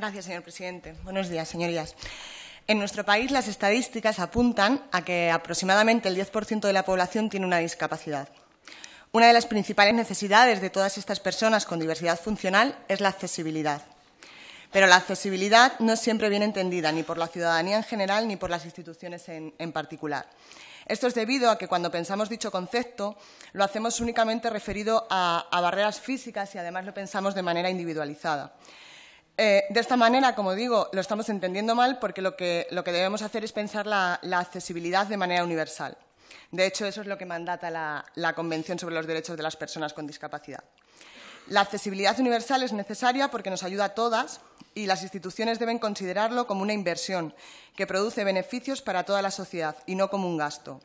Gracias, señor presidente. Buenos días, señorías. En nuestro país las estadísticas apuntan a que aproximadamente el 10% de la población tiene una discapacidad. Una de las principales necesidades de todas estas personas con diversidad funcional es la accesibilidad. Pero la accesibilidad no es siempre bien entendida ni por la ciudadanía en general ni por las instituciones en, particular. Esto es debido a que cuando pensamos dicho concepto lo hacemos únicamente referido a barreras físicas y además lo pensamos de manera individualizada. Eh, de esta manera, como digo, lo estamos entendiendo mal porque lo que, debemos hacer es pensar la, accesibilidad de manera universal. De hecho, eso es lo que mandata la, la, Convención sobre los Derechos de las Personas con Discapacidad. La accesibilidad universal es necesaria porque nos ayuda a todas y las instituciones deben considerarlo como una inversión que produce beneficios para toda la sociedad y no como un gasto.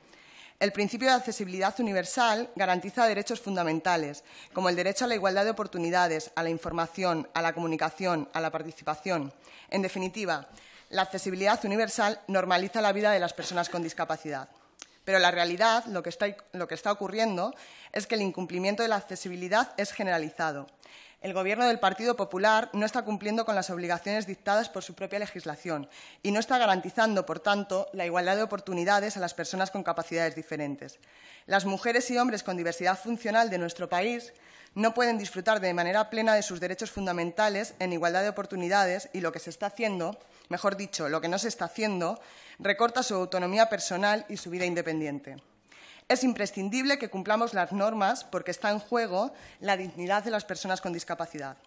El principio de accesibilidad universal garantiza derechos fundamentales, como el derecho a la igualdad de oportunidades, a la información, a la comunicación, a la participación. En definitiva, la accesibilidad universal normaliza la vida de las personas con discapacidad. Pero la realidad, lo que, está, ocurriendo, es que el incumplimiento de la accesibilidad es generalizado el Gobierno del Partido Popular no está cumpliendo con las obligaciones dictadas por su propia legislación y no está garantizando, por tanto, la igualdad de oportunidades a las personas con capacidades diferentes. Las mujeres y hombres con diversidad funcional de nuestro país no pueden disfrutar de manera plena de sus derechos fundamentales en igualdad de oportunidades y lo que se está haciendo, mejor dicho, lo que no se está haciendo, recorta su autonomía personal y su vida independiente. Es imprescindible que cumplamos las normas porque está en juego la dignidad de las personas con discapacidad.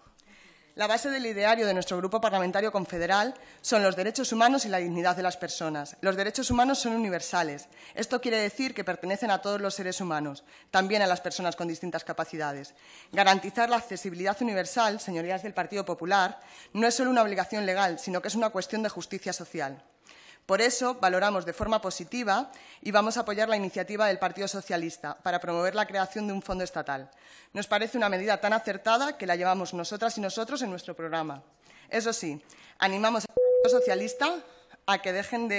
La base del ideario de nuestro grupo parlamentario confederal son los derechos humanos y la dignidad de las personas. Los derechos humanos son universales. Esto quiere decir que pertenecen a todos los seres humanos, también a las personas con distintas capacidades. Garantizar la accesibilidad universal, señorías del Partido Popular, no es solo una obligación legal, sino que es una cuestión de justicia social. Por eso valoramos de forma positiva y vamos a apoyar la iniciativa del Partido Socialista para promover la creación de un fondo estatal. Nos parece una medida tan acertada que la llevamos nosotras y nosotros en nuestro programa. Eso sí, animamos al Partido Socialista a que dejen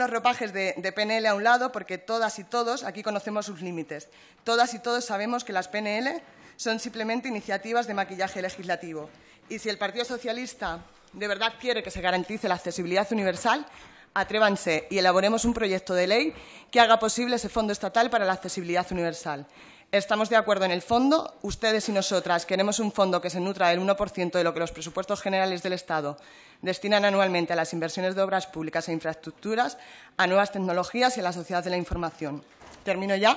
los ropajes de, de, PNL a un lado, porque todas y todos aquí conocemos sus límites. Todas y todos sabemos que las PNL son simplemente iniciativas de maquillaje legislativo. Y si el Partido Socialista de verdad quiere que se garantice la accesibilidad universal, atrévanse y elaboremos un proyecto de ley que haga posible ese fondo estatal para la accesibilidad universal. Estamos de acuerdo en el fondo, ustedes y nosotras queremos un fondo que se nutra del 1% de lo que los presupuestos generales del Estado destinan anualmente a las inversiones de obras públicas e infraestructuras, a nuevas tecnologías y a la sociedad de la información. Termino ya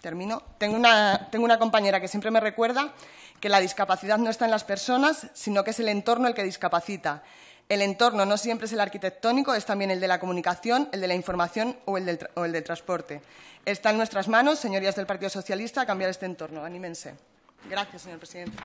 termino. Tengo una, compañera que siempre me recuerda que la discapacidad no está en las personas, sino que es el entorno el que discapacita. El entorno no siempre es el arquitectónico, es también el de la comunicación, el de la información o el del, o el del transporte. Está en nuestras manos, señorías del Partido Socialista, cambiar este entorno. Anímense. Gracias, señor presidente.